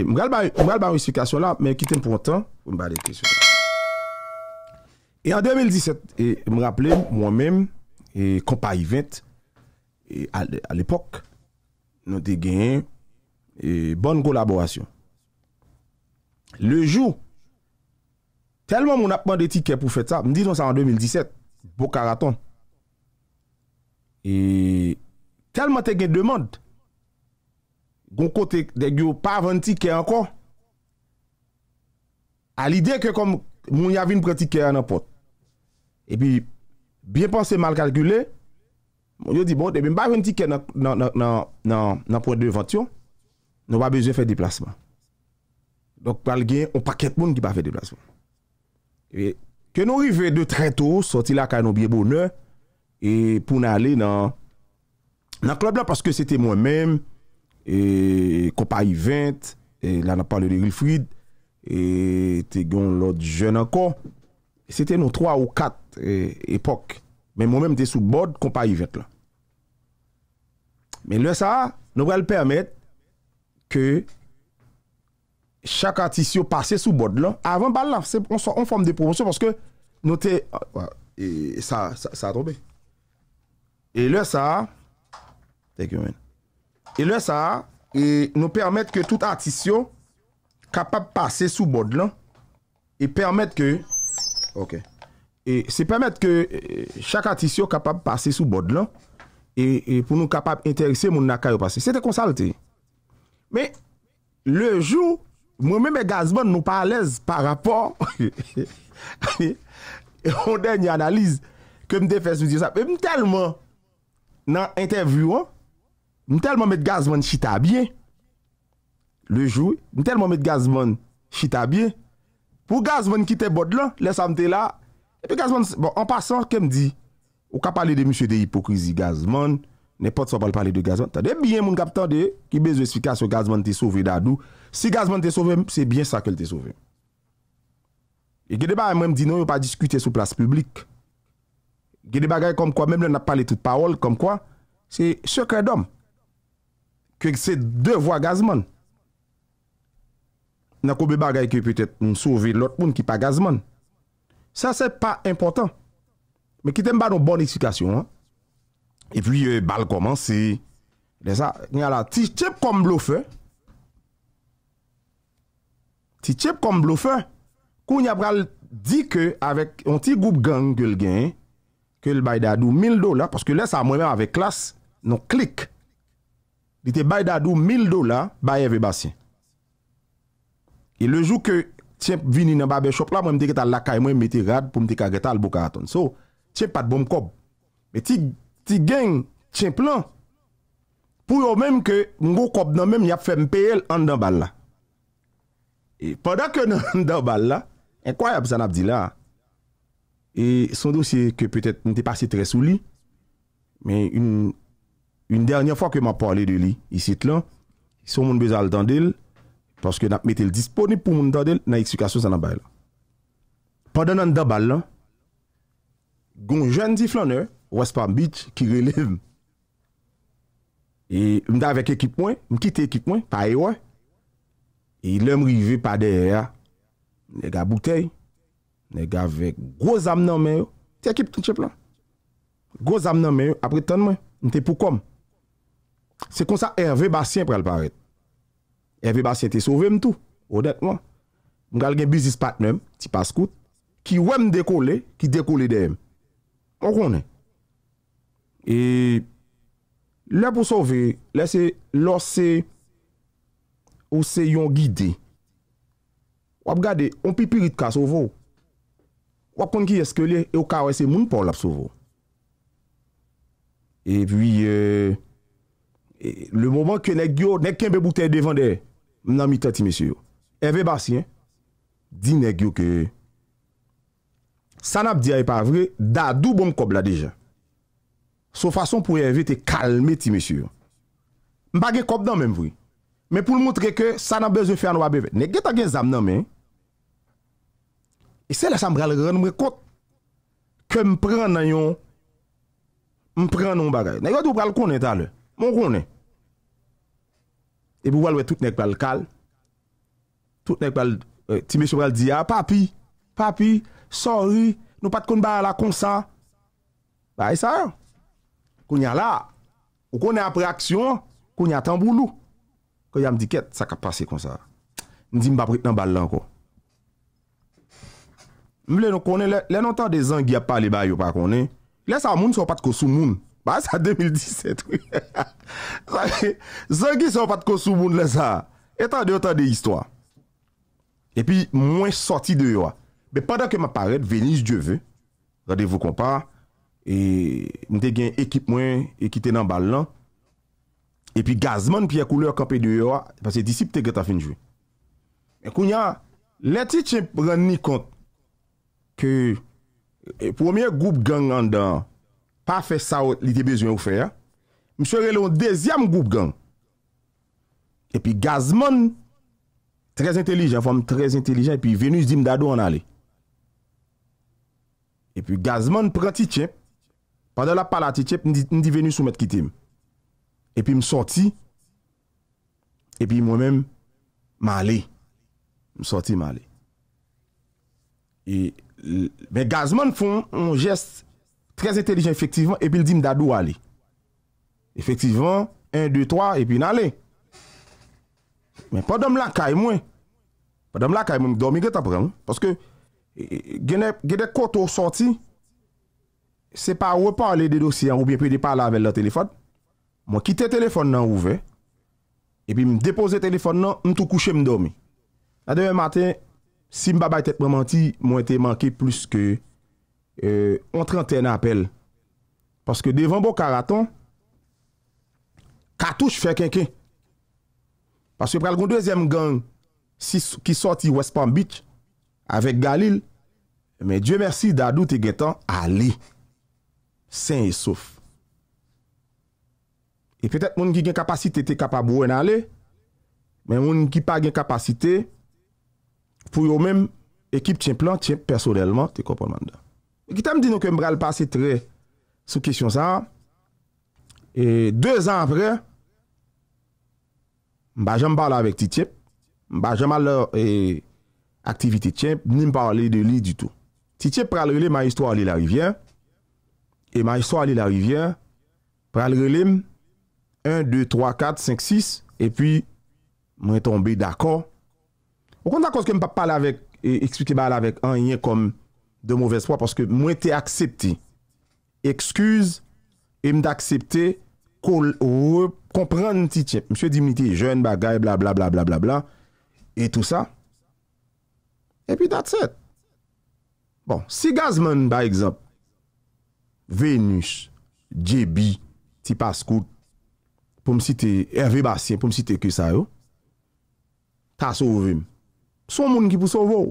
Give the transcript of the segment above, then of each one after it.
M'gal ba yon explikasyon la, men ki ten pwantan, m'balen kresyon la. E an 2017, m'raple mwen men, kompa Yvente, al epok, nan de gen, bonn kolaborasyon. Le jou, telman moun apman de tiket pou fèt sa, m'di don sa an 2017, bokaraton, e telman te gen demande, Gon kote dek yo pa vantike an kon. A lide ke kon moun yavin pritike an an pot. E bi, biye panse mal kalgule, moun yo di bon, e bi mba vantike nan pot de vantyon, nou ba beze fè deplasman. Dok pal gen, ou paket moun ki ba fè deplasman. E bi, ke nou rive de treto, soti la ka nou biye bonnen, e pou nan ale nan, nan klop la, paske se te mwen menm, E, Kopa Ivent e, Lanapalou de Guilfrid e, Tegon lot jen anko Sete nou 3 ou 4 Epoque Men moun menm te sou bod Kopa Ivent la Men lè sa Nou gwa lpermet Ke Chaka titio pase sou bod la Avan balan, on fom de pwosyo Pwoske nou te ah, ah, Sa a trombe E lè sa Tek yo men E lè sa, nou permèt ke tout atisyon kapap pase sou bod lan e permèt ke... Ok. Se permèt ke chak atisyon kapap pase sou bod lan e pou nou kapap interese moun na karyo pase. Se te konsalte. Me, le jou, mwen mè mè gazman nou pa alèz pa rapor e on den y analize ke m de fè sou diyo sa. M telman nan intervyouan mwen tel mwen met gazman chita bie, le jou, mwen tel mwen met gazman chita bie, pou gazman ki te bod lan, lè sa mte la, epi gazman, bon, an pasan, ke mdi, ou ka pale de msye de hipokrizi gazman, ne pot sa pale pale de gazman, ta de bie mwen kap tan de, ki bez o esifikasyon gazman te sove dadou, si gazman te sove, se bien sa ke te sove. E gede ba mwen mdi, nou yon pa diskute sou plas publik, gede ba gaya kom kwa, mwen ap pale tout paol, kom kwa, se sekredom, Kwek se devwa gazman. Nako be bagay kwek petet m souvi lot moun ki pa gazman. Sa se pa impotant. Me kitem ba nou bon istikasyon an. E pwi bal koman se. Nè sa, nè la, ti chep konm blofe. Ti chep konm blofe. Kou nye pral di ke avèk, an ti goup gang gèl gen, ke l bay dadou mil do la, paske lè sa mwen mèm avèk klas, nou klik. Ni te bay dadou mil do la, bay evi basen. E le jou ke tsep vini nan babè chop la, mwen mte geta laka e mwen mte rad pou mte kageta al bokara ton. So, tsep pat bom kob. Me ti gen tsep lan. Pou yo menm ke mgo kob nan menm yap fe mpe el an dan bal la. E padan ke nan dan bal la, enkway ap zan ap di la. E son dou se ke petet mte pasi tre souli. Men yon... Un dernyan fwa ke m a pwale de li, isit lan, sou moun bezal dandil, paske nap metel disponib pou moun dandil, nan eksikasyon sanan bay lan. Padan nan dabal lan, goun jen di flanè, wespam bit ki relem. E m da vek ekip mwen, m kite ekip mwen, pae wè, e lèm rive pa deyè, m ne ga boutei, m ne ga vek gwoz am nan men yo, te ekip ti chep lan. Gwoz am nan men yo, apre tan mwen, m te pou kom, Se konsa Hervé Bastien prel paret. Hervé Bastien te sove mtou. Odet mwa. Mga l gen bizis pat menm, ti paskout. Ki wèm dekole, ki dekole deyem. Mwen konen. E lè pou sove, lè se lò se ou se yon gide. Wap gade, on pi pirit ka sovo. Wap kon ki eskele e w ka wese moun pol ap sovo. E pi e euh, Le mouman ke nèk gyo, nèk kenbe boutey devande, nanmite ti mèsyo yo. Evè basyen, di nèk gyo ke, sanap di ay pa vre, dadou bon kob la deja. So fason pou evè te kalme ti mèsyo yo. Mbagè kob nanmèm vre. Mè pou l'moutre ke, sanap bezè fè anwa beve. Nèk geta gen zam nanmè, e se lè sa mbral renmè kote, ke mpran nan yon, mpran nanm bagay. Nèk yo dò mbral konen tan lè. Mon konen, e bou walwe tout nek bal kal, tout nek bal, euh, timi soubal di a, ah, papi, papi, sorry, nou pat kon ba la konsa, ba e sa, kon ya la, ou kon ya preaksyon, kon ya tanboulou, kon ya mdiket, sakap pase konsa, mdi mba prit nan bal lan ko. Mble nou konen, lè nontan de zan gya pali ba yo pa konen, lè sa moun sou pat kosou moun. Bas a 2017. Zangis yon pat konsou moun la sa. Etan de yon tan de histwa. E pi mwen sorti de yon. Be padan ke ma paret, Venise jeve. Radevou kompa. E mwen te gen ekip mwen, ekite nan bal nan. E pi gazman pi ya koule akampe de yon. E pa se disip te geta finjwe. E kounya, leti chen pren ni kont ke eh, premier goup gangan dan pa fe sa ou li di bezwen ou fe ya, mswe re le ou dezyam goup gang, epi gazman, trez intelijan, fwem trez intelijan, epi venu jdi m dadou an ale, epi gazman prati tche, padal la palati tche, n di venu soumet kitim, epi m sorti, epi mwen men, ma ale, m sorti ma ale, e, ben gazman fwou, m jeste, 13 etelijen efektivman, epil di m dadou ale. Efektivman, 1, 2, 3, epil nale. Men pa dom la kay mwen. Pa dom la kay mwen, m domi gata pou gana. Paske genè koto soti, se pa wè parle de dosi an, ou bien pou y de parle avè lè telefon. M wè kite telefon nan ouve, epil m depose telefon nan, m tou kouche m domi. La demè matin, si m baba y tèt mè manti, m wè te manke plus ke On 31 apel Paske devan bo karaton Katouche fè kenken Paske pral goun deuxième gang Si ki sorti West Palm Beach Avek Galil Men dieu mersi dadou te getan Ali Sen yi sof E petet moun ki gen kapasite te kapabou en ale Men moun ki pa gen kapasite Pou yo men ekip tjen plan Tjen personellman te kompon manda Gita m di nou ke m bral pase tre Sou kesyon sa E 2 an vre M ba jen m parla avek ti tchep M ba jen mal lor e, Aktivite tchep Ni m parle de li du tou Ti tchep pral rele ma histwa li la rivyen E ma histwa li la rivyen Pral rele 1, 2, 3, 4, 5, 6 E pi mwen tombe dako Ou konta kon se ke m pa pal avek E eksplike bal avek an yen kom de mouvespwa, paske mwen te aksepti, ekskuz, e mda aksepti, konpran ntite, mswe dimite, jen bagay, bla bla bla bla bla bla, e tout sa, e pi dat set. Bon, si gazman ba ekzap, Venus, JB, ti paskou, pou msi te, Hervé Bastien, pou msi te kisa yo, ta souvim. Sou moun ki pou souvou yo.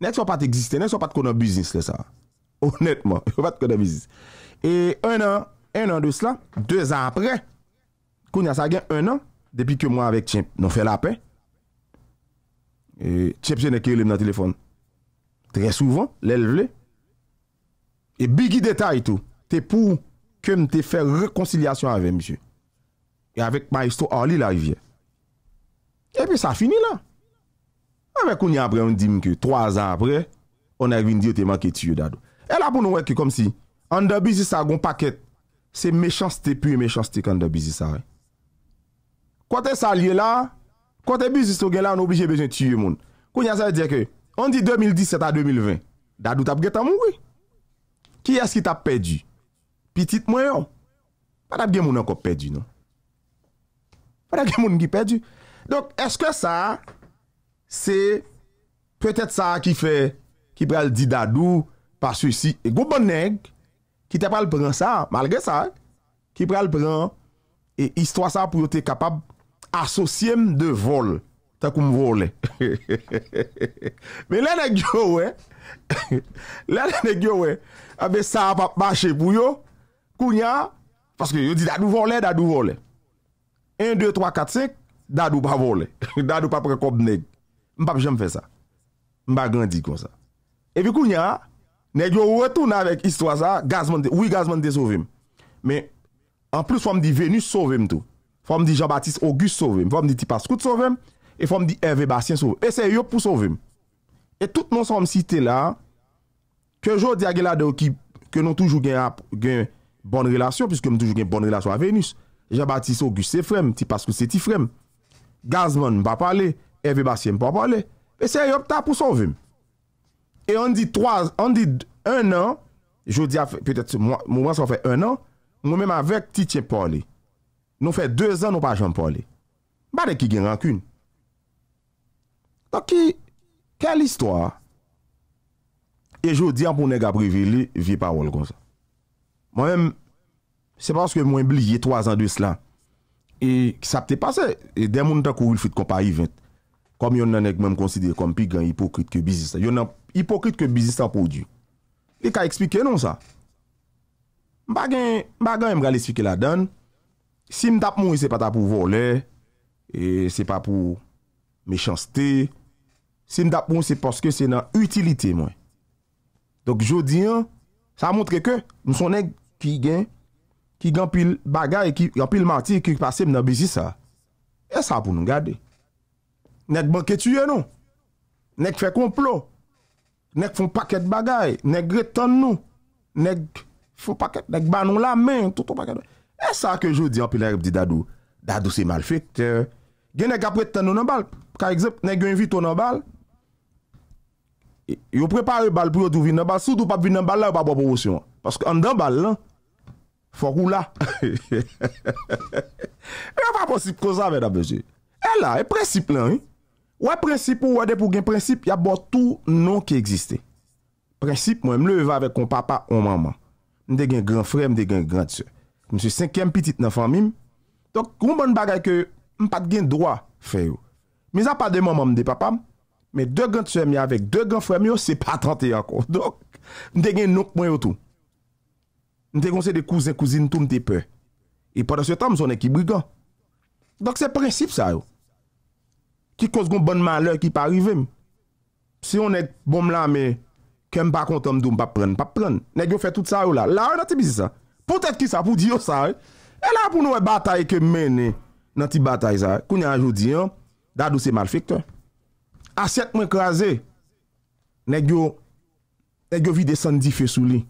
Nè sò pat ekziste, nè sò pat konon biznis lè sa. Onètman, nè sò pat konon biznis. E, un an, un an dè s'la, dèz an prè, kou nye sa gen un an, depi ke mwen avèk Tchèp nò fè la pè, e, Tchèp jè nè kèy lè mè nan téléfon. Trè souvan, lè lè vlè. E, bigi detay tou, te pou kem te fè rekonsilyasyon avè mjè. E, avèk ma histo a li la rivye. E, pè sa fini lè. Awe kounye apre yon dim ki, 3 apre, on a yon diyo te manke tiyo dadou. E la pou nou wek ki kom si, an do bizisa yon paket, se mechans te pu, mechans te kan do bizisa yon. Kote salye la, kote bizisa yon gen la, an obije bejen tiyo moun. Kounye sa yon diye ki, on di 2017 a 2020, dadou tap geta moun wè. Ki eski tap pedi? Pitit mwen yon. Patap gen moun an ko pedi nou. Patap gen moun an ki pedi. Donk, eske sa, a, Se, pwetet sa ki fe, ki prel di dadou, pa sou si, e goupen neg, ki te prel pren sa, malge sa, ki prel pren, e istoa sa pou yo te kapab asosyem de vol, ta koum vole. Me le neg yo we, le neg yo we, a be sa pa pa che pou yo, kounya, paske yo di dadou vole, dadou vole. 1, 2, 3, 4, 5, dadou pa vole, dadou pa prekoum neg. Mbap jèm fè sa. Mbap grandit kon sa. E vikoun ya, nek yo wè tou nan wèk histwa sa, gazman de, wè gazman de sovem. Mè, an plus fòm di Venus sovem tou. Fòm di Jean-Baptiste Auguste sovem. Fòm di Tipas Kout sovem. E fòm di Hervé Bastien sovem. E se yo pou sovem. E tout non son msite la, ke jò di agè la do ki, ke non toujou gen bon relasyon, piskè m toujou gen bon relasyon a Venus. Jean-Baptiste Auguste se frem, Tipas Kout se ti frem. Gazman mbap pale, evi basye m pa pale, pe se yop ta pou sovim e on di 1 an jodi a fè, mouman se fè 1 an nou mèm avèk ti tche pale nou fè 2 an nou pa jom pale ba de ki gen rankoun tak ki kel istwa e jodi an pou nega privili, vie pa wol kon sa moum se paske mwen bli ye 3 an de slan e sa pte pase e den moun tan kou yil fèt kompa yi vent kom yon nan ek mwen konsidere kom pi gran hipokrit ke bizis sa. Yon nan hipokrit ke bizis sa pou di. Li e ka ekspike non sa? Mba gen, mba gen yon mga lesifike la dan, si mdap mwen se pata pou vole, e se pa pou mechansté, si mdap mwen se paske se nan utilite mwen. Dok jodi an, sa montre ke, msonen ki gen, ki gen pil bagay, ki gen pil marti, ki passem nan bizis sa, e sa pou nou gadey. Nèk banke tuye nou. Nèk fè konplo. Nèk foun paket bagay. Nèk reten nou. Nèk foun paket. Nèk ban nou la men. Toutou paket nou. E sa ke jodi apilè repdi dadou. Dadou se mal fèk. Gen nèk apwè ten nou nan bal. Ka eksept, nèk gen vitou nan bal. Yo prepare bal pou yo doun vin nan bal. Sou doun pap vin nan bal la, yo pa bobo sou. Paske an nan bal la, fòk ou la. E yo pa posip kosa mèd apwè jè. E la, e presip lan yon. Wè prensip ou wè de pou gen prensip, ya bo tout nou ki egziste. Prensip mwen mle ouve avek kon papa ou maman. Mde gen gran frem, mde gen gran tse. Mse senkem pitit nan famim. Dok, kou mbon bagay ke, mpad gen dwa feyo. Mizan pa de maman mde papam, me de gran tse mwen avek de gran frem yo, se pa 31 kon. Dok, mde gen nouk mwen yo tou. Mde kon se de kouzen kouzin tou mte pe. E podan se tan mson e ki brigan. Dok, se prensip sa yo. Ki kos goun bonman lèk ki pa rivem. Se yon e bom la me, kem pa kontom doum pa pren, pa pren. Nèk yo fè tout sa yo la. La wè nan ti bizi sa. Po tèt ki sa, pou diyo sa. Eh? E la pou nou e batay ke mè ne, nan ti batay sa. Eh? Koun yon anjou diyon, eh? dadou se mal fèk to. Asyat mwen krasè, nèk yo, nèk yo vi desan di fè sou li.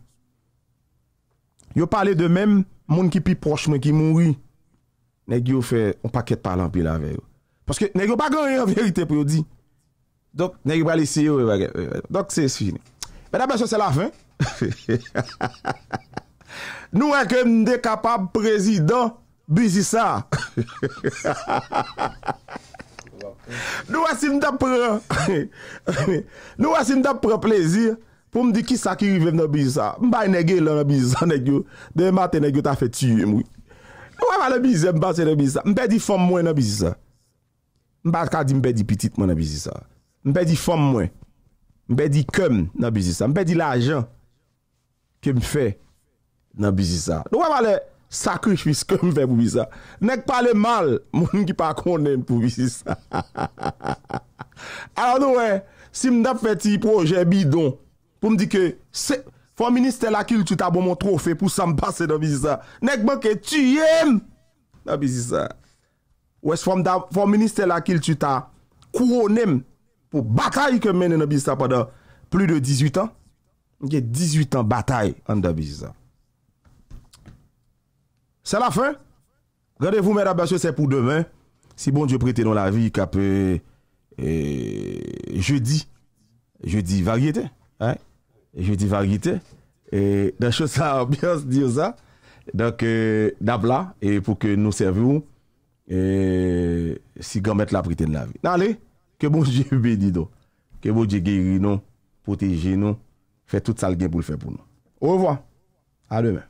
Yo pale de mèm, moun ki pi proche mwen ki moun wè. Nèk yo fè, on pa ket palan pi la veyo. Paske negyo bagan yon verite pou yon di. Dok negyo balise yon. Dok se s fini. Ben ap la se se la fin. Nou a ke m de kapab prezidon bizisa. Nou a si m da pre Nou a si m da pre plezir pou m di ki sa ki yon vèm no bizisa. M bay negyo lè no bizisa negyo. De matè negyo ta fè ti yon mou. Nou a va no bizisa m base no bizisa. M pe di fòm mwen no bizisa. Mba ka di mbe di pitit mwen nan bizisa. Mbe di fom mwen. Mbe di kem nan bizisa. Mbe di la jan kem fe nan bizisa. Nou wè wale sakri chwis kem fe pou bizisa. Nek pale mal mwen ki pa konen pou bizisa. A la nou wè, si mda feti proje bidon pou mdi ke Fon minister lakil tu tabo mwen trofe pou san basen nan bizisa. Nek mwen ke tu yem nan bizisa. Ou es fom minister lakil tuta kou o nem pou batay ke menen an da bizisa padan plu de 18 an. Ye 18 an batay an da bizisa. Se la fin, gadevou mèd a basye se pou demen, si bon je prite nou la vi kapè euh, jeudi, jeudi vagite, jeudi vagite, dan chosa a bian se diyo sa, dan ke euh, nabla pou ke nou servoum E, si gamet la priten la vi. Nale, kemou je bedi do. Kemou je geri nou, poteji nou, fè tout salgen pou l'fè pou nou. Ou wè, a demè.